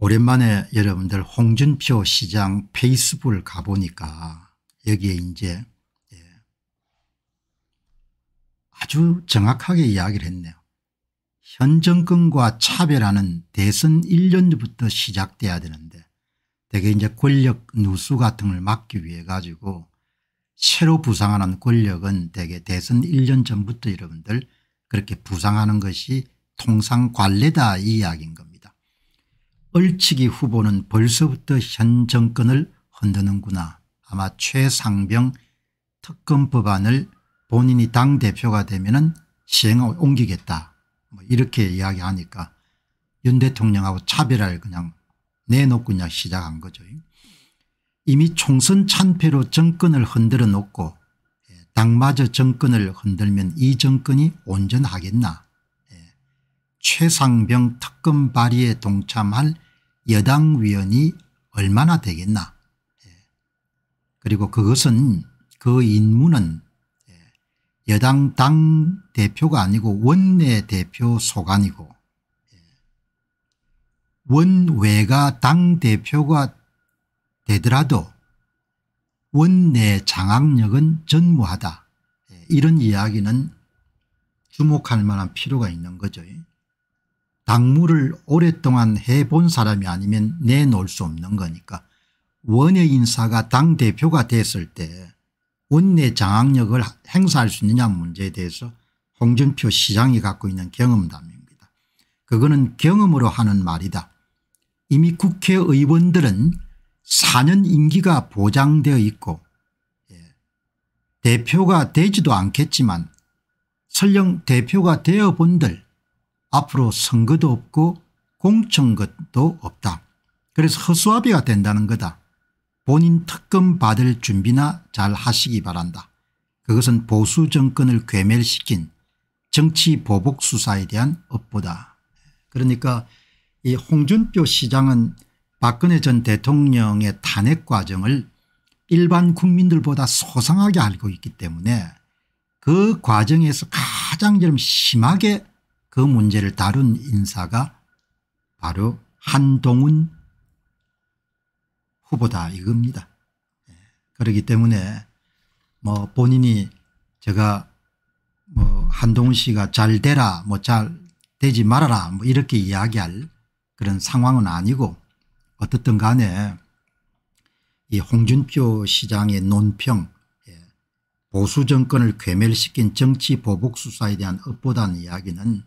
오랜만에 여러분들 홍준표 시장 페이스북을 가보니까 여기에 이제 예, 아주 정확하게 이야기를 했네요. 현 정권과 차별하는 대선 1년부터 시작돼야 되는데 대개 이제 권력 누수 같은 걸 막기 위해 가지고 새로 부상하는 권력은 대개 대선 1년 전부터 여러분들 그렇게 부상하는 것이 통상 관례다 이 이야기인 겁니다. 얼치기 후보는 벌써부터 현 정권을 흔드는구나 아마 최상병 특검 법안을 본인이 당대표가 되면 은 시행을 옮기겠다 뭐 이렇게 이야기하니까 윤 대통령하고 차별화를 그냥 내놓고 그냥 시작한 거죠. 이미 총선 참패로 정권을 흔들어 놓고 예, 당마저 정권을 흔들면 이 정권이 온전하겠나 최상병 특검 발의에 동참할 여당 위원이 얼마나 되겠나 예. 그리고 그것은 그 인물은 예, 여당 당 대표가 아니고 원내 대표 소관이고 예, 원외가 당 대표가 되더라도 원내 장악력은 전무하다 이런 이야기는 주목할 만한 필요가 있는 거죠. 당무를 오랫동안 해본 사람이 아니면 내놓을 수 없는 거니까 원외인사가 당대표가 됐을 때 원내 장악력을 행사할 수 있느냐 문제에 대해서 홍준표 시장이 갖고 있는 경험담입니다. 그거는 경험으로 하는 말이다. 이미 국회의원들은 4년 임기가 보장되어 있고 예, 대표가 되지도 않겠지만 설령 대표가 되어 본들 앞으로 선거도 없고 공천것도 없다. 그래서 허수아비가 된다는 거다. 본인 특검 받을 준비나 잘 하시기 바란다. 그것은 보수 정권을 괴멸시킨 정치 보복 수사에 대한 업보다. 그러니까 이 홍준표 시장은 박근혜 전 대통령의 탄핵 과정을 일반 국민들보다 소상하게 알고 있기 때문에 그 과정에서 가장 좀 심하게 그 문제를 다룬 인사가 바로 한동훈 후보다 이겁니다. 예, 그렇기 때문에 뭐 본인이 제가 뭐 한동훈 씨가 잘 되라 뭐 잘 되지 말아라 뭐 이렇게 이야기할 그런 상황은 아니고 어떻든 간에 이 홍준표 시장의 논평 예, 보수 정권을 괴멸시킨 정치 보복 수사에 대한 업보다 이야기는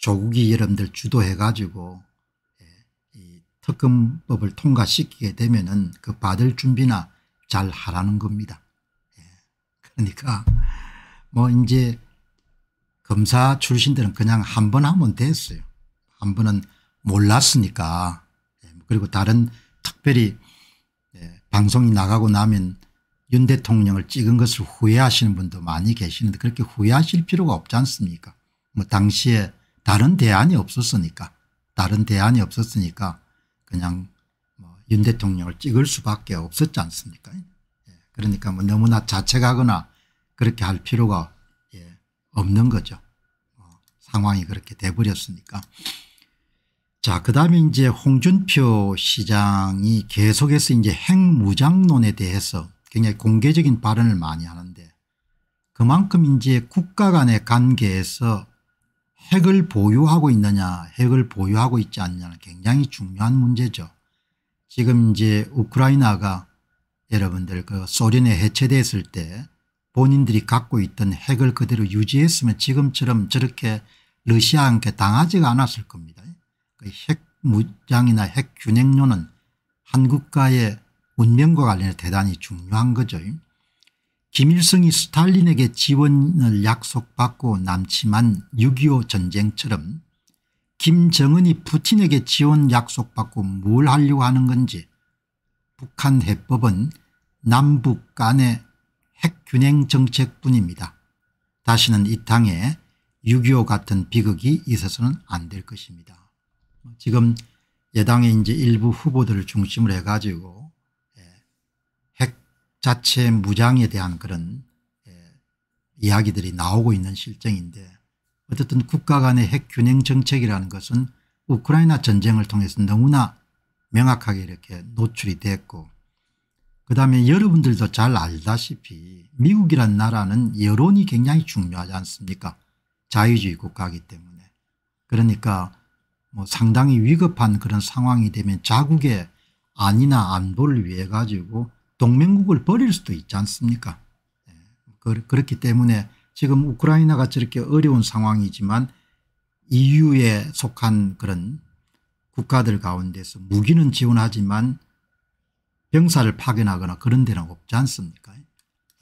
조국이 여러분들 주도해가지고 예, 이 특검법을 통과시키게 되면은 그 받을 준비나 잘 하라는 겁니다. 예, 그러니까 뭐 이제 검사 출신들은 그냥 한 번 하면 됐어요. 한 번은 몰랐으니까 예, 그리고 다른 특별히 방송이 나가고 나면 윤 대통령을 찍은 것을 후회하시는 분도 많이 계시는데 그렇게 후회하실 필요가 없지 않습니까 뭐 당시에 다른 대안이 없었으니까 다른 대안이 없었으니까 그냥 뭐윤 대통령을 찍을 수밖에 없었지 않습니까 예. 그러니까 뭐 너무나 자책하거나 그렇게 할 필요가 예. 없는 거죠 어. 상황이 그렇게 돼버렸으니까 자, 그 다음에 이제 홍준표 시장이 계속해서 이제 핵무장론에 대해서 굉장히 공개적인 발언을 많이 하는데 그만큼 이제 국가 간의 관계에서 핵을 보유하고 있느냐 핵을 보유하고 있지 않느냐는 굉장히 중요한 문제죠. 지금 이제 우크라이나가 여러분들 그 소련에 해체됐을 때 본인들이 갖고 있던 핵을 그대로 유지했으면 지금처럼 저렇게 러시아한테 당하지가 않았을 겁니다. 그핵 무장이나 핵 균형론은 한국과의 운명과 관련해 대단히 중요한 거죠. 김일성이 스탈린에게 지원을 약속받고 남침한 6.25 전쟁처럼 김정은이 푸틴에게 지원 약속받고 뭘 하려고 하는 건지 북한 해법은 남북 간의 핵균형 정책뿐입니다. 다시는 이 땅에 6.25 같은 비극이 있어서는 안 될 것입니다. 지금 여당의 이제 일부 후보들을 중심으로 해가지고 자체 무장에 대한 그런 예, 이야기들이 나오고 있는 실정인데 어쨌든 국가 간의 핵균형 정책이라는 것은 우크라이나 전쟁을 통해서 너무나 명확하게 이렇게 노출이 됐고 그다음에 여러분들도 잘 알다시피 미국이란 나라는 여론이 굉장히 중요하지 않습니까 자유주의 국가이기 때문에 그러니까 뭐 상당히 위급한 그런 상황이 되면 자국의 안이나 안보를 위해 가지고 동맹국을 버릴 수도 있지 않습니까 예, 그, 그렇기 때문에 지금 우크라이나가 저렇게 어려운 상황이지만 EU에 속한 그런 국가들 가운데서 무기는 지원하지만 병사를 파견하거나 그런 데는 없지 않습니까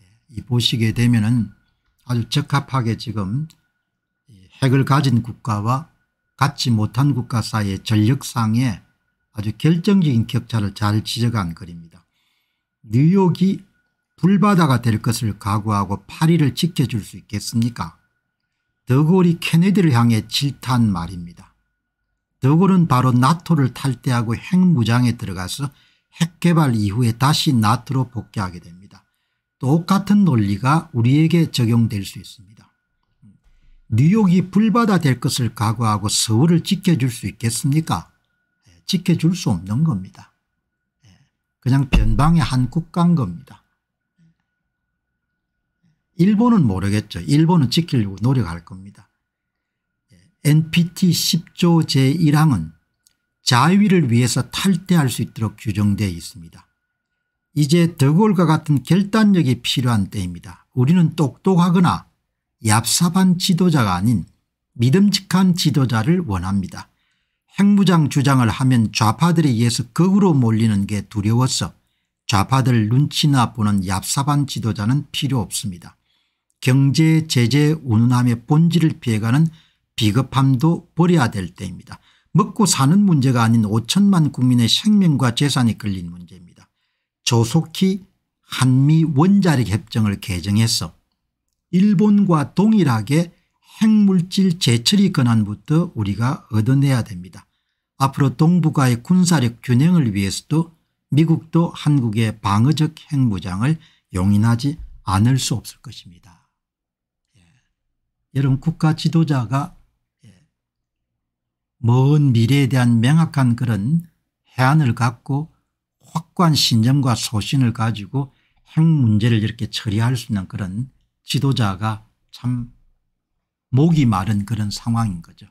예, 이 보시게 되면 은 아주 적합하게 지금 핵을 가진 국가와 갖지 못한 국가 사이의 전력상의 아주 결정적인 격차를 잘 지적한 글입니다. 뉴욕이 불바다가 될 것을 각오하고 파리를 지켜줄 수 있겠습니까? 더골이 케네디를 향해 질타한 말입니다. 더골은 바로 나토를 탈퇴하고 핵무장에 들어가서 핵개발 이후에 다시 나토로 복귀하게 됩니다. 똑같은 논리가 우리에게 적용될 수 있습니다. 뉴욕이 불바다 될 것을 각오하고 서울을 지켜줄 수 있겠습니까? 네, 지켜줄 수 없는 겁니다. 그냥 변방의 한 국가인 겁니다. 일본은 모르겠죠. 일본은 지키려고 노력할 겁니다. NPT 10조 제1항은 자위를 위해서 탈퇴할 수 있도록 규정되어 있습니다. 이제 더골과 같은 결단력이 필요한 때입니다. 우리는 똑똑하거나 얍삽한 지도자가 아닌 믿음직한 지도자를 원합니다. 핵무장 주장을 하면 좌파들에 의해서 극으로 몰리는 게 두려워서 좌파들 눈치나 보는 얍삽한 지도자는 필요 없습니다. 경제 제재 운운함의 본질을 피해가는 비겁함도 버려야 될 때입니다. 먹고 사는 문제가 아닌 5천만 국민의 생명과 재산이 걸린 문제입니다. 조속히 한미 원자력 협정을 개정해서 일본과 동일하게 핵물질 제철이 권한부터 우리가 얻어내야 됩니다. 앞으로 동북아의 군사력 균형을 위해서도 미국도 한국의 방어적 핵무장을 용인하지 않을 수 없을 것입니다. 예. 여러분 국가 지도자가 예. 먼 미래에 대한 명확한 그런 해안을 갖고 확고한 신념과 소신을 가지고 핵 문제를 이렇게 처리할 수 있는 그런 지도자가 참 목이 마른 그런 상황인 거죠.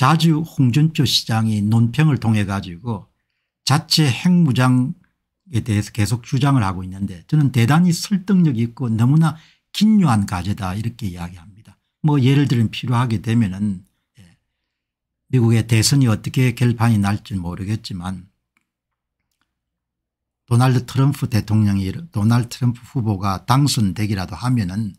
자주 홍준표 시장이 논평을 통해 가지고 자체 핵무장에 대해서 계속 주장을 하고 있는데 저는 대단히 설득력이 있고 너무나 긴요한 과제다 이렇게 이야기합니다. 뭐 예를 들면 필요하게 되면 은 예, 미국의 대선이 어떻게 결판이 날지 모르겠지만 도널드 트럼프 대통령이 도널드 트럼프 후보가 당선되기라도 하면 은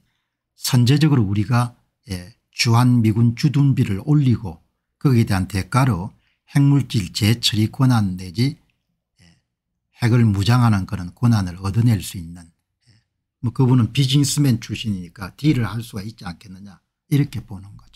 선제적으로 우리가 예, 주한미군 주둔비를 올리고 거기에 대한 대가로 핵물질 재처리 권한 내지 예, 핵을 무장하는 그런 권한을 얻어낼 수 있는 예, 뭐 그분은 비즈니스맨 출신이니까 딜을 할 수가 있지 않겠느냐 이렇게 보는 거죠.